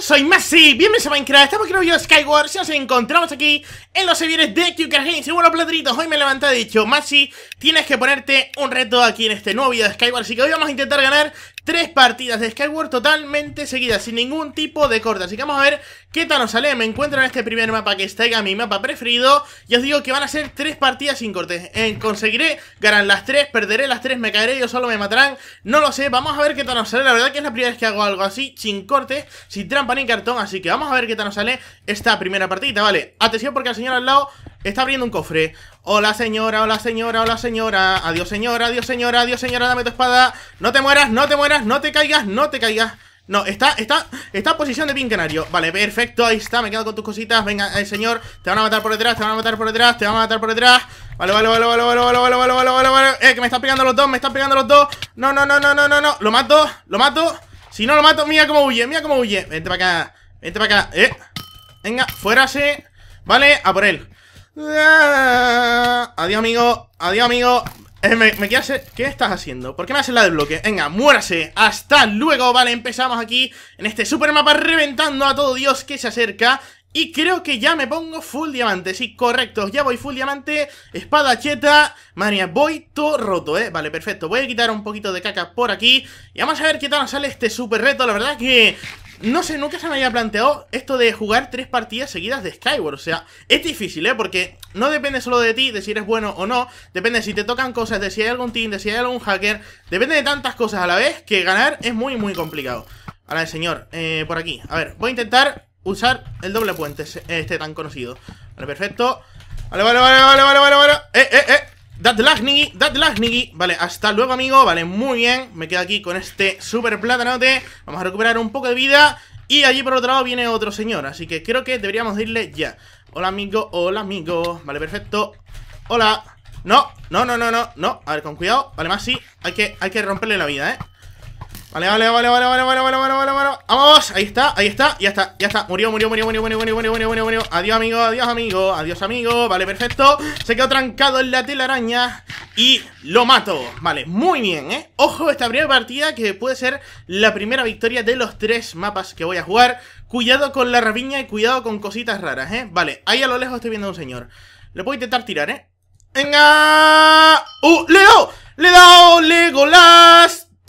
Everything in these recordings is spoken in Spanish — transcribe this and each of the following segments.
Soy Messi, bienvenidos a Minecraft, estamos aquí en un video de Skyward Si nos encontramos aquí en los servidores de Cuker Games Y bueno, platritos, hoy me levanté y dicho Messi, tienes que ponerte un reto aquí en este nuevo video de Skyward Así que hoy vamos a intentar ganar tres partidas de Skyward totalmente seguidas, sin ningún tipo de corte Así que vamos a ver ¿Qué tal nos sale? Me encuentro en este primer mapa que está en mi mapa preferido Y os digo que van a ser tres partidas sin cortes eh, Conseguiré, ganar las tres, perderé las tres, me caeré, yo solo me matarán No lo sé, vamos a ver qué tal nos sale La verdad que es la primera vez que hago algo así, sin corte, sin trampa ni cartón Así que vamos a ver qué tal nos sale esta primera partida, ¿vale? Atención porque el señor al lado está abriendo un cofre Hola señora, hola señora, hola señora Adiós señora, adiós señora, adiós señora, dame tu espada No te mueras, no te mueras, no te caigas, no te caigas no, está, está, está en posición de pin Vale, perfecto, ahí está, me quedo con tus cositas Venga, eh, señor, te van a matar por detrás Te van a matar por detrás, te van a matar por detrás Vale, vale, vale, vale, vale, vale, vale, vale, vale, vale, vale. Eh, que me están pegando los dos, me están pegando los dos No, no, no, no, no, no, no, lo mato, lo mato Si no lo mato, mira cómo huye, mira cómo huye Vente para acá, vente para acá, eh Venga, fuérase Vale, a por él ah, Adiós, amigo, adiós, amigo eh, me, me ¿Qué estás haciendo? ¿Por qué me haces la de bloque? Venga, muérase. Hasta luego. Vale, empezamos aquí en este super mapa reventando a todo Dios que se acerca. Y creo que ya me pongo full diamante, sí, correcto, ya voy full diamante, espada cheta, mía, voy todo roto, eh, vale, perfecto, voy a quitar un poquito de caca por aquí, y vamos a ver qué tal nos sale este super reto, la verdad que no sé, nunca se me había planteado esto de jugar tres partidas seguidas de Skyward. O sea, es difícil, ¿eh? Porque no depende solo de ti, de si eres bueno o no. Depende si te tocan cosas, de si hay algún team, de si hay algún hacker. Depende de tantas cosas a la vez que ganar es muy, muy complicado. Ahora el señor, eh, por aquí. A ver, voy a intentar usar el doble puente, este tan conocido. Vale, perfecto. Vale, vale, vale, vale, vale, vale, vale. Eh, eh, eh. Dad dat Vale, hasta luego amigo, vale, muy bien Me quedo aquí con este super platanote Vamos a recuperar un poco de vida Y allí por otro lado viene otro señor Así que creo que deberíamos irle ya Hola amigo, hola amigo, vale, perfecto Hola, no, no, no, no, no, no A ver, con cuidado, vale, más sí Hay que, hay que romperle la vida, eh Vale, vale, vale, vale, vale, vale, vale, vale, vale, vale. ¡Vamos! Ahí está, ahí está, ya está, ya está. Murió, murió, murió, murió, murió, murió, murió, murió, murió, murió. Adiós, amigo, adiós, amigo, adiós, amigo. Vale, perfecto. Se quedó trancado en la telaraña y lo mato. Vale, muy bien, ¿eh? Ojo, esta primera partida que puede ser la primera victoria de los tres mapas que voy a jugar. Cuidado con la rabiña y cuidado con cositas raras, ¿eh? Vale, ahí a lo lejos estoy viendo a un señor. Le puedo intentar tirar, ¿eh? ¡Venga! ¡Uh! ¡Le he dado! ¡Le he dado! ¡Le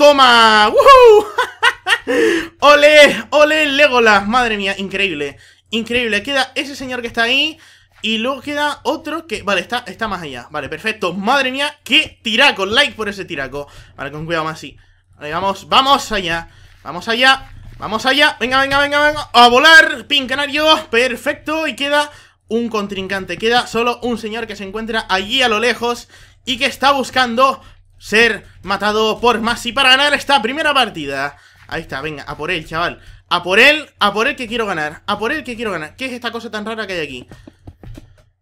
¡Toma! ¡Woohoo! ¡Ole! ¡Ole Legolas! Madre mía, increíble. Increíble. Queda ese señor que está ahí. Y luego queda otro que... Vale, está, está más allá. Vale, perfecto. Madre mía, qué tiraco. Like por ese tiraco. Vale, con cuidado más sí. Vale, vamos, vamos allá. Vamos allá. Vamos allá. Venga, venga, venga, venga. A volar. Pin canario. Perfecto. Y queda un contrincante. Queda solo un señor que se encuentra allí a lo lejos y que está buscando ser matado por Masi para ganar esta primera partida. Ahí está, venga, a por él, chaval. A por él, a por él que quiero ganar. A por él que quiero ganar. ¿Qué es esta cosa tan rara que hay aquí?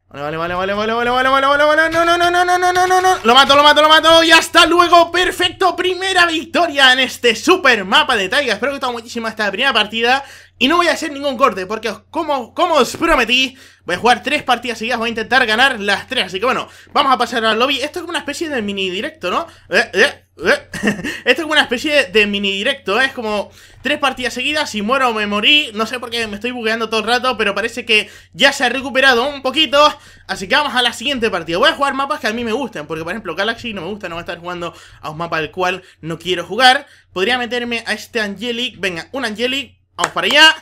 Vale, vale, vale, vale, vale, vale, vale, vale, vale, no, no, no, no, no, no, no, no, no. Lo mato, lo mato, lo mato. Y hasta luego, perfecto. Primera victoria en este super mapa de Taiga. Espero que os haya gustado muchísimo esta primera partida. Y no voy a hacer ningún corte, porque como, como os prometí, voy a jugar tres partidas seguidas, voy a intentar ganar las tres. Así que bueno, vamos a pasar al lobby. Esto es como una especie de mini directo, ¿no? Eh, eh, eh. Esto es como una especie de mini directo, es como tres partidas seguidas, si muero o me morí. No sé por qué me estoy bugueando todo el rato, pero parece que ya se ha recuperado un poquito. Así que vamos a la siguiente partida. Voy a jugar mapas que a mí me gustan, porque por ejemplo Galaxy no me gusta, no voy a estar jugando a un mapa al cual no quiero jugar. Podría meterme a este Angelic, venga, un Angelic Vamos para allá.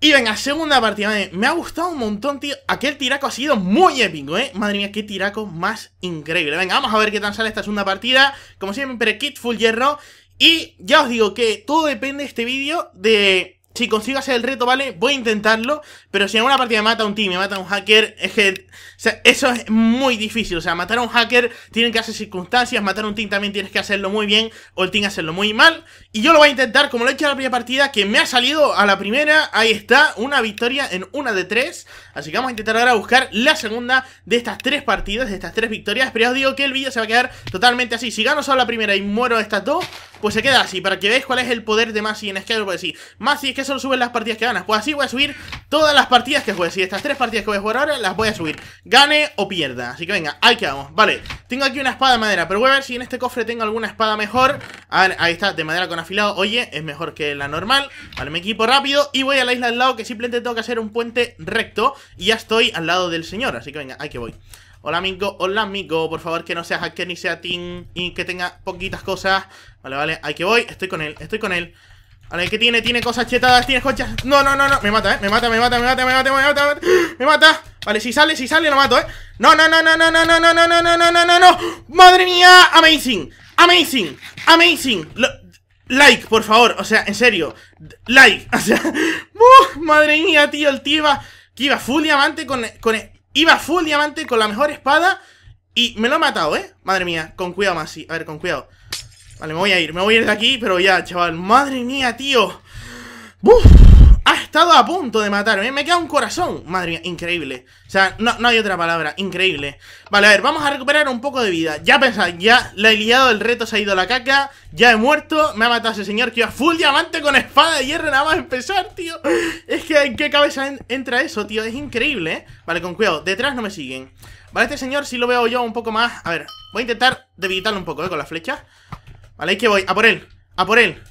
Y venga, segunda partida, me ha gustado un montón, tío Aquel tiraco ha sido muy épico, eh Madre mía, qué tiraco más increíble Venga, vamos a ver qué tan sale esta segunda partida Como siempre, kit full hierro Y ya os digo que todo depende de este vídeo de si consigo hacer el reto, ¿vale? Voy a intentarlo, pero si en una partida me mata un team, me mata un hacker, es que... O sea, eso es muy difícil, o sea, matar a un hacker tienen que hacer circunstancias, matar a un team también tienes que hacerlo muy bien, o el team hacerlo muy mal, y yo lo voy a intentar, como lo he hecho en la primera partida, que me ha salido a la primera, ahí está, una victoria en una de tres, así que vamos a intentar ahora buscar la segunda de estas tres partidas, de estas tres victorias, pero ya os digo que el vídeo se va a quedar totalmente así, si gano solo la primera y muero estas dos, pues se queda así, para que veáis cuál es el poder de Masi en Skyrim, pues sí, Masi es que solo suben las partidas que ganas, pues así voy a subir todas las partidas que juegue, si estas tres partidas que voy a jugar ahora las voy a subir, gane o pierda, así que venga, ahí vamos, vale, tengo aquí una espada de madera, pero voy a ver si en este cofre tengo alguna espada mejor, a ver, ahí está, de madera con afilado, oye, es mejor que la normal, vale, me equipo rápido y voy a la isla del lado que simplemente tengo que hacer un puente recto y ya estoy al lado del señor, así que venga, ahí que voy. Hola amigo, hola amigo, por favor que no seas hacker ni sea team y que tenga poquitas cosas. Vale, vale, ahí que voy, estoy con él, estoy con él. Vale, ¿qué tiene, tiene cosas chetadas, tiene cosas... No, no, no, no, me mata, eh, me mata, me mata, me mata, me mata, me mata, me mata. me mata. Vale, si sale, si sale, lo mato, eh. No, no, no, no, no, no, no, no, no, no, no, no, no, no. Madre mía, amazing, amazing, amazing. Like, por favor, o sea, en serio Like, o sea Madre mía, tío, el tío iba Que iba full diamante con, con Iba full diamante con la mejor espada y me lo ha matado, ¿eh? Madre mía, con cuidado, Masi. A ver, con cuidado. Vale, me voy a ir, me voy a ir de aquí, pero ya, chaval. Madre mía, tío. ¡Buf! estado a punto de matarme. Me queda un corazón. Madre mía, increíble. O sea, no, no hay otra palabra. Increíble. Vale, a ver, vamos a recuperar un poco de vida. Ya pensad, ya la he liado, el reto se ha ido a la caca. Ya he muerto. Me ha matado ese señor que iba full diamante con espada de hierro nada más empezar, tío. Es que en qué cabeza entra eso, tío. Es increíble, ¿eh? Vale, con cuidado. Detrás no me siguen. Vale, este señor sí lo veo yo un poco más. A ver, voy a intentar debilitarlo un poco, ¿eh? Con la flecha. Vale, ahí que voy. A por él. A por él.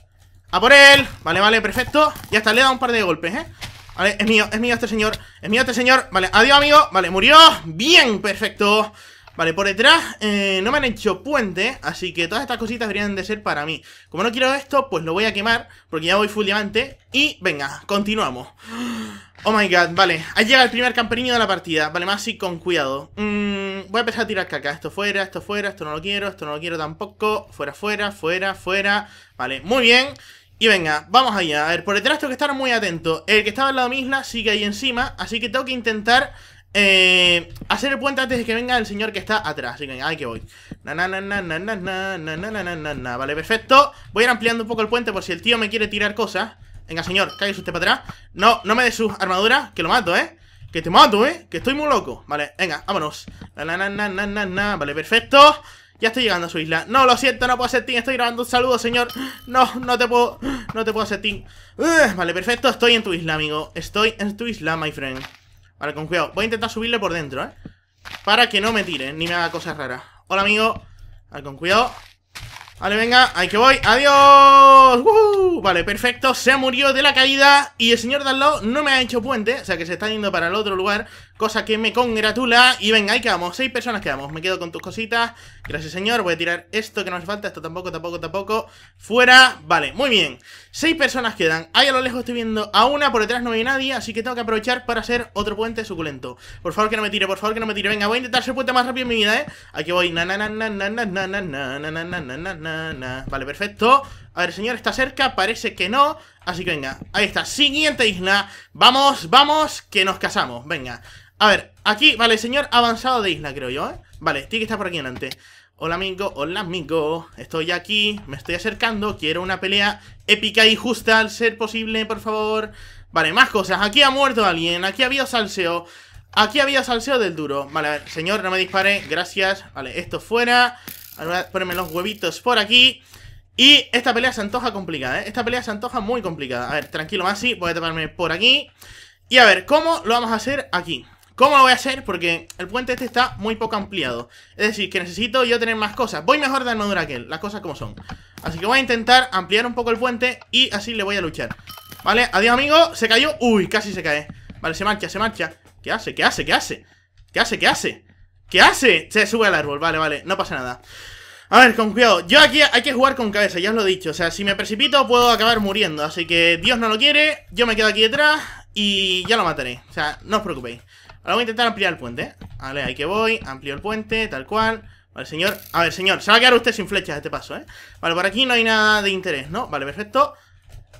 ¡A por él! Vale, vale, perfecto Ya está, le he dado un par de golpes, ¿eh? Vale, es mío, es mío este señor Es mío este señor Vale, adiós, amigo Vale, murió Bien, perfecto Vale, por detrás eh, no me han hecho puente, así que todas estas cositas deberían de ser para mí. Como no quiero esto, pues lo voy a quemar, porque ya voy full diamante. Y venga, continuamos. Oh my god, vale. Ahí llega el primer camperiño de la partida. Vale, más así con cuidado. Mm, voy a empezar a tirar caca. Esto fuera, esto fuera, esto no lo quiero, esto no lo quiero tampoco. Fuera, fuera, fuera, fuera. Vale, muy bien. Y venga, vamos allá. A ver, por detrás tengo que estar muy atento. El que estaba al lado de sigue ahí encima, así que tengo que intentar eh, hacer el puente antes de que venga el señor que está atrás. Así que, ahí que voy. Na, na, na, na, na, na, na, na, Vale, perfecto. Voy a ir ampliando un poco el puente por si el tío me quiere tirar cosas. Venga, señor, cállese usted para atrás. No, no me dé sus armaduras, que lo mato, ¿eh? Que te mato, ¿eh? Que estoy muy loco. Vale, venga, vámonos. Na, na, na, na, na, na. Vale, perfecto. Ya estoy llegando a su isla. No, lo siento, no puedo hacer team. Estoy grabando un saludo, señor. No, no te puedo. No te puedo hacer team. Eh, vale, perfecto. Estoy en tu isla, amigo. Estoy en tu isla, my friend. Vale, con cuidado. Voy a intentar subirle por dentro, ¿eh? Para que no me tire ni me haga cosas raras. Hola, amigo. Vale, con cuidado. Vale, venga, ahí que voy, ¡adiós! Vale, perfecto, se murió de la caída Y el señor de al lado no me ha hecho puente O sea que se está yendo para el otro lugar cosa que me congratula. Y venga, ahí quedamos, seis personas quedamos. Me quedo con tus cositas. Gracias, señor. Voy a tirar esto que no hace falta, esto tampoco, tampoco, tampoco. Fuera, vale, muy bien. Seis personas quedan. Ahí a lo lejos estoy viendo a una, por detrás no hay nadie, así que tengo que aprovechar para hacer otro puente suculento. Por favor que no me tire, por favor que no me tire. Venga, voy a intentar ser puente más rápido en mi vida, ¿eh? Aquí voy. Na, na, na, na, na, na, na, na, na, na, na, na. Vale, perfecto. A ver, señor, ¿está cerca? Parece que no. Así que venga, ahí está. Siguiente isla. Vamos, vamos, que nos casamos. Venga. A ver, aquí, vale, señor avanzado de isla, creo yo, ¿eh? Vale, tiene que estar por aquí delante. Hola, amigo, hola, amigo. Estoy aquí, me estoy acercando. Quiero una pelea épica y justa al ser posible, por favor. Vale, más cosas. Aquí ha muerto alguien, aquí ha habido salseo. Aquí había salseo del duro. Vale, a ver, señor, no me dispare. Gracias. Vale, esto fuera. Ahora ponerme los huevitos por aquí. Y esta pelea se antoja complicada, ¿eh? Esta pelea se antoja muy complicada. A ver, tranquilo, Masi, voy a taparme por aquí. Y a ver, ¿cómo lo vamos a hacer aquí? ¿Cómo lo voy a hacer? Porque el puente este está muy poco ampliado. Es decir, que necesito yo tener más cosas. Voy mejor de armadura que él, las cosas como son. Así que voy a intentar ampliar un poco el puente y así le voy a luchar. Vale, adiós amigo, se cayó. Uy, casi se cae. Vale, se marcha, se marcha. ¿Qué hace? ¿Qué hace? ¿Qué hace? ¿Qué hace? ¿Qué hace? ¿Qué hace? Se sube al árbol, vale, vale, no pasa nada. A ver, con cuidado. Yo aquí hay que jugar con cabeza, ya os lo he dicho. O sea, si me precipito puedo acabar muriendo. Así que Dios no lo quiere, yo me quedo aquí detrás y ya lo mataré. O sea, no os preocupéis. Ahora voy a intentar ampliar el puente. ¿eh? Vale, ahí que voy, amplio el puente, tal cual. Vale, señor. A ver, señor, se va a quedar usted sin flechas este paso, ¿eh? Vale, por aquí no hay nada de interés, ¿no? Vale, perfecto.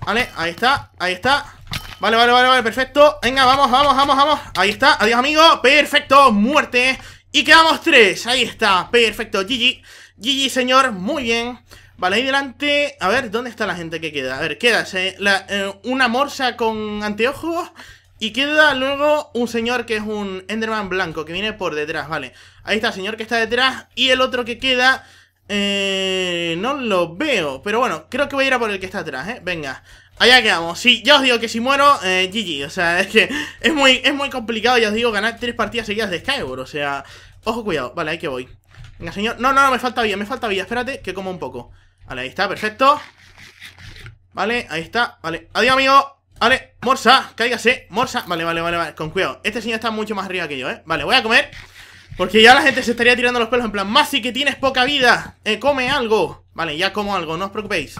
Vale, ahí está, ahí está. Vale, vale, vale, vale, perfecto. Venga, vamos, vamos, vamos, vamos. Ahí está, adiós, amigo. Perfecto, muerte. Y quedamos tres. Ahí está, perfecto, GG. GG, señor, muy bien. Vale, ahí delante, a ver, ¿dónde está la gente que queda? A ver, queda eh, una morsa con anteojos y queda luego un señor que es un Enderman blanco que viene por detrás, vale. Ahí está el señor que está detrás y el otro que queda... Eh, no lo veo, pero bueno, creo que voy a ir a por el que está atrás, ¿eh? Venga, allá quedamos. Sí, ya os digo que si muero, eh, GG, o sea, es que es muy, es muy complicado, ya os digo, ganar tres partidas seguidas de Skyward, o sea, ojo cuidado, vale, ahí que voy. Venga, señor. No, no, no, me falta vida, me falta vida. Espérate, que como un poco. Vale, ahí está, perfecto. Vale, ahí está. Vale, adiós, amigo. Vale, morsa, cáigase, morsa. Vale, vale, vale, vale, con cuidado. Este señor está mucho más arriba que yo, ¿eh? Vale, voy a comer. Porque ya la gente se estaría tirando los pelos en plan, más Masi, que tienes poca vida. Eh, come algo. Vale, ya como algo, no os preocupéis.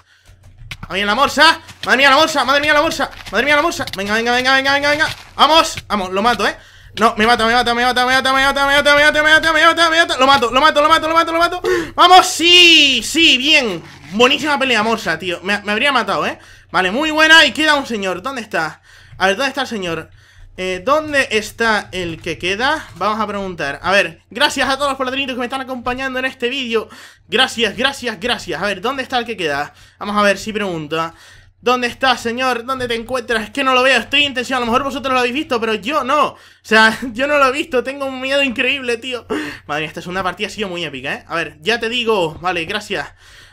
Ahí en la morsa. Madre mía, la morsa. Madre mía, la morsa. Madre mía, la morsa. Venga, venga, venga, venga, venga, venga. Vamos, vamos, lo mato, ¿eh? No, me mata, me mata, me mata, me mata, me mata, me mata, me mata, me mata, me mata, me mata. Lo mato, lo mato, lo mato, lo mato, lo mato. ¡Vamos! ¡Sí! ¡Sí! ¡Bien! Buenísima pelea, morsa, tío. Me, habría matado, ¿eh? Vale, muy buena. Y queda un señor. ¿Dónde está? A ver, ¿dónde está el señor? Eh, ¿Dónde está el que queda? Vamos a preguntar. A ver, gracias a todos los ladrinitos que me están acompañando en este vídeo. Gracias, gracias, gracias. A ver, ¿dónde está el que queda? Vamos a ver si pregunta. ¿Dónde estás, señor? ¿Dónde te encuentras? Es que no lo veo, estoy intención. A lo mejor vosotros lo habéis visto, pero yo no. O sea, yo no lo he visto, tengo un miedo increíble, tío. Madre mía, esta es una partida ha sido muy épica, ¿eh? A ver, ya te digo, vale, gracias.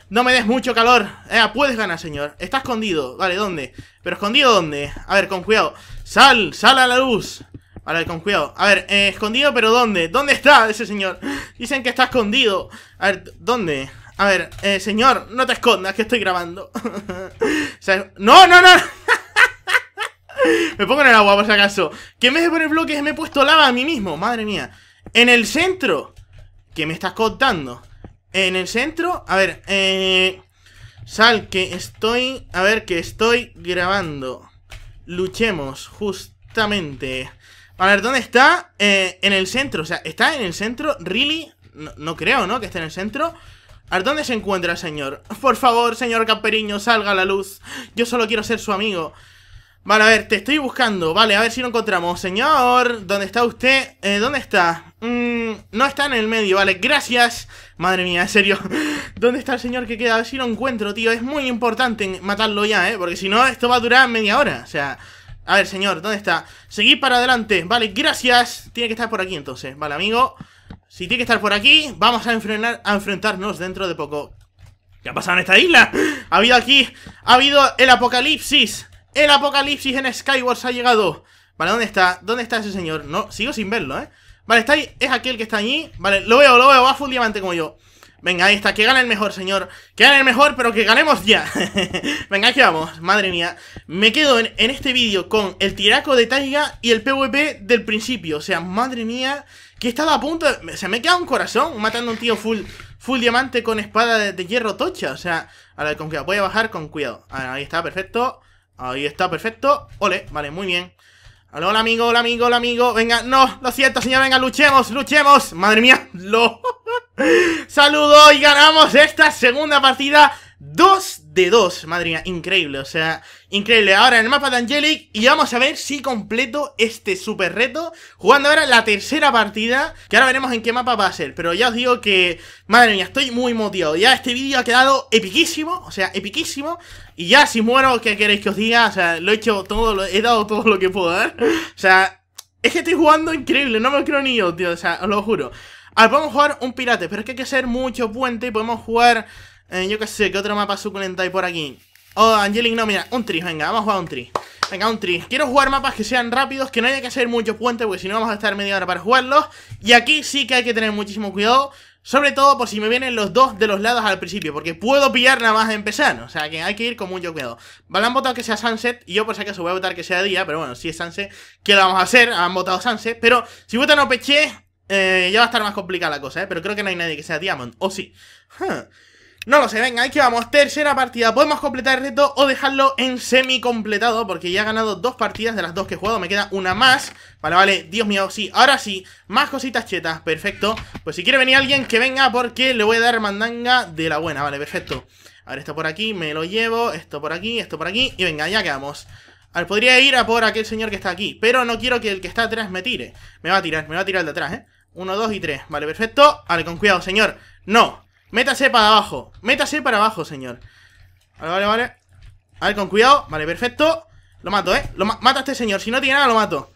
No me des mucho calor. Eh, ah, puedes ganar, señor. Está escondido. Vale, ¿dónde? ¿Pero escondido dónde? A ver, con cuidado. ¡Sal! ¡Sal a la luz! Vale, con cuidado. A ver, eh, escondido, pero ¿dónde? ¿Dónde está ese señor? Dicen que está escondido. A ver, ¿dónde? A ver, eh, señor, no te escondas que estoy grabando. no, no, no. me pongo en el agua por si acaso. Que en vez de poner bloques me he puesto lava a mí mismo, madre mía. En el centro. ¿Qué me estás contando? En el centro, a ver, eh... Sal, que estoy... A ver, que estoy grabando. Luchemos, justamente. A ver, ¿dónde está? Eh, en el centro, o sea, ¿está en el centro? ¿Really? No, no creo, ¿no? Que esté en el centro. A ¿Dónde se encuentra el señor? Por favor, señor Camperiño, salga a la luz. Yo solo quiero ser su amigo. Vale, a ver, te estoy buscando. Vale, a ver si lo encontramos. Señor, ¿dónde está usted? Eh, ¿Dónde está? Mm, no está en el medio, vale, gracias. Madre mía, en serio. ¿Dónde está el señor que queda? A ver si lo encuentro, tío. Es muy importante matarlo ya, ¿eh? Porque si no, esto va a durar media hora. O sea... A ver, señor, ¿dónde está? Seguid para adelante. Vale, gracias. Tiene que estar por aquí entonces. Vale, amigo. Si tiene que estar por aquí, vamos a, enfrentarnos dentro de poco. ¿Qué ha pasado en esta isla? Ha habido aquí... Ha habido el apocalipsis. El apocalipsis en Skyward ha llegado. Vale, ¿dónde está? ¿Dónde está ese señor? No, sigo sin verlo, ¿eh? Vale, está ahí. Es aquel que está allí. Vale, lo veo, lo veo. Va full diamante como yo. Venga, ahí está, que gane el mejor, señor Que gane el mejor, pero que ganemos ya Venga, aquí vamos, madre mía Me quedo en, este vídeo con el tiraco de Taiga y el PvP del principio O sea, madre mía Que estaba a punto, de... se me quedado un corazón Matando a un tío full, full diamante con espada de, hierro tocha O sea, a ver, con cuidado, voy a bajar con cuidado a ver, ahí está, perfecto Ahí está, perfecto Ole, vale, muy bien Hola, amigo, hola, amigo, hola, amigo Venga, no, lo siento, señor, venga, luchemos, luchemos Madre mía, lo... Saludo y ganamos esta segunda partida 2 de dos madre mía, increíble, o sea, increíble. Ahora en el mapa de Angelic y vamos a ver si completo este super reto jugando ahora la tercera partida, que ahora veremos en qué mapa va a ser. Pero ya os digo que, madre mía, estoy muy motivado. Ya este vídeo ha quedado epiquísimo, o sea, epiquísimo. Y ya si muero, ¿qué queréis que os diga? O sea, lo he hecho todo, lo, he dado todo lo que puedo dar. O sea, es que estoy jugando increíble, no me creo ni yo, tío, o sea, os lo juro ver, ah, podemos jugar un pirate, pero es que hay que hacer mucho puente y podemos jugar, eh, yo qué sé, qué otro mapa suculenta hay por aquí. Oh, Angelic, no, mira, un tris, venga, vamos a jugar un tris. Venga, un tri. Quiero jugar mapas que sean rápidos, que no haya que hacer mucho puente, porque si no vamos a estar media hora para jugarlos. Y aquí sí que hay que tener muchísimo cuidado, sobre todo por si me vienen los dos de los lados al principio, porque puedo pillar nada más de empezar, o sea que hay que ir con mucho cuidado. Vale, han votado que sea Sunset, y yo por si acaso voy a votar que sea día, pero bueno, si es Sunset, ¿qué vamos a hacer? Han votado Sunset, pero si votan OPC, eh, ya va a estar más complicada la cosa, ¿eh? Pero creo que no hay nadie que sea Diamond. ¿O sí? No lo sé, venga, que vamos. Tercera partida. Podemos completar el reto o dejarlo en semi completado. Porque ya he ganado dos partidas de las dos que he jugado. Me queda una más. Vale, vale. Dios mío, sí. Ahora sí. Más cositas chetas. Perfecto. Pues si quiere venir alguien, que venga. Porque le voy a dar mandanga de la buena. Vale, perfecto. A ver, esto por aquí. Me lo llevo. Esto por aquí. Esto por aquí. Y venga, ya quedamos. A ver, podría ir a por aquel señor que está aquí. Pero no quiero que el que está atrás me tire. Me va a tirar. Me va a tirar el de atrás, eh. 1, 2 y 3. Vale, perfecto. Vale, con cuidado, señor. No. Métase para abajo. Métase para abajo, señor. Vale, vale, vale. A ver, con cuidado. Vale, perfecto. Lo mato, ¿eh? Lo mata a este señor. Si no tiene nada, lo mato.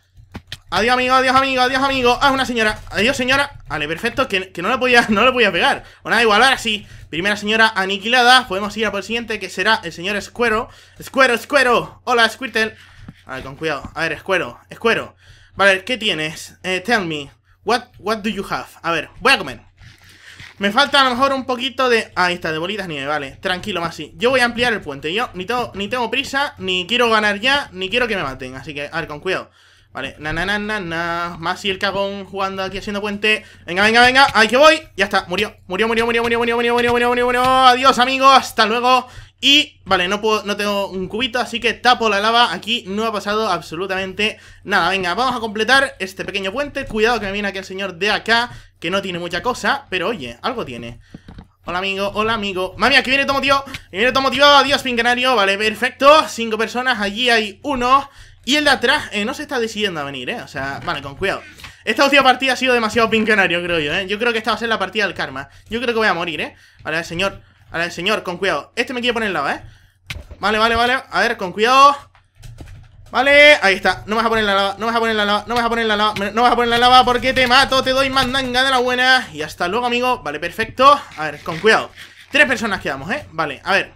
Adiós, amigo, adiós, amigo, adiós, amigo. Ah, una señora. Adiós, señora. Vale, perfecto. Que, no lo podía, no lo podía pegar. Bueno, da igual, ahora sí. Primera señora aniquilada. Podemos ir a por el siguiente, que será el señor Escuero. Escuero, Escuero. Hola, Squirtle. A con cuidado. A ver, Escuero, Escuero. Vale, ¿qué tienes? Eh, tell me. What, do you have? A ver, voy a comer. Me falta a lo mejor un poquito de... Ahí está, de bolitas nieve, vale. Tranquilo, Masi. Yo voy a ampliar el puente. Yo ni tengo, prisa, ni quiero ganar ya, ni quiero que me maten. Así que, a ver, con cuidado. Vale, na na na na na. Masi el cagón jugando aquí haciendo puente. Venga, venga, venga. Ahí que voy. Ya está, murió. Murió, murió, murió, murió, murió, murió, murió, murió, murió, Adiós, amigos Hasta luego. Y, vale, no, puedo, tengo un cubito, así que tapo la lava. Aquí no ha pasado absolutamente nada. Venga, vamos a completar este pequeño puente. Cuidado que me viene aquí el señor de acá, que no tiene mucha cosa. Pero, oye, algo tiene. Hola amigo, hola amigo Mami, aquí viene todo y viene todo motivado! Adiós, pincanario, vale, perfecto Cinco personas, allí hay uno Y el de atrás eh, no se está decidiendo a venir, eh O sea, vale, con cuidado Esta última partida ha sido demasiado pincanario, creo yo, eh Yo creo que esta va a ser la partida del karma Yo creo que voy a morir, eh Vale, señor a ver, señor, con cuidado. Este me quiere poner lava, ¿eh? Vale, vale, vale. A ver, con cuidado. Vale, ahí está. No me vas a poner la lava, no me vas a poner la lava, no me vas a poner la lava, no me vas a poner la lava porque te mato, te doy mandanga de la buena. Y hasta luego, amigo. Vale, perfecto. A ver, con cuidado. Tres personas quedamos, ¿eh? Vale, a ver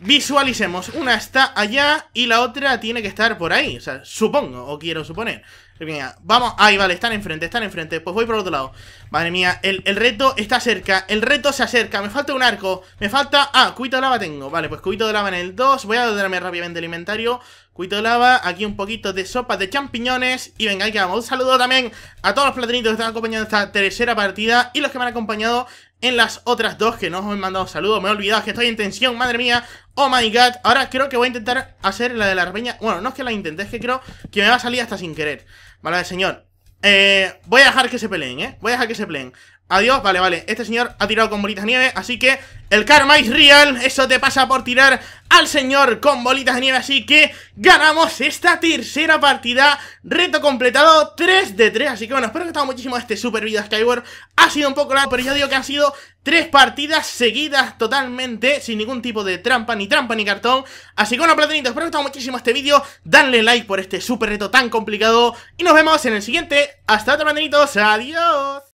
visualicemos, una está allá y la otra tiene que estar por ahí, o sea, supongo, o quiero suponer. vamos, ahí vale, están enfrente, están enfrente Pues voy por otro lado Madre mía, el, reto está cerca El reto se acerca, me falta un arco Me falta... Ah, cuito de lava tengo Vale, pues cuito de lava en el 2 Voy a darme rápidamente el inventario Cuito de lava, aquí un poquito de sopa de champiñones Y venga, ahí que vamos Un saludo también a todos los platinitos que están acompañando esta tercera partida Y los que me han acompañado en las otras dos que no os he mandado saludos Me he olvidado que estoy en tensión, madre mía Oh my god, ahora creo que voy a intentar hacer la de la arpeña Bueno, no es que la intenté, es que creo que me va a salir hasta sin querer Vale, señor eh, Voy a dejar que se peleen, eh Voy a dejar que se peleen Adiós, vale, vale Este señor ha tirado con bolitas de nieve Así que el karma es real Eso te pasa por tirar al señor con bolitas de nieve Así que ganamos esta tercera partida Reto completado 3 de 3 Así que bueno, espero que os haya muchísimo este super video Skyward Ha sido un poco largo, pero yo digo que han sido tres partidas seguidas totalmente Sin ningún tipo de trampa, ni trampa ni cartón Así que bueno, platinitos, espero que os haya muchísimo este vídeo Danle like por este super reto tan complicado Y nos vemos en el siguiente Hasta otra, platinitos, adiós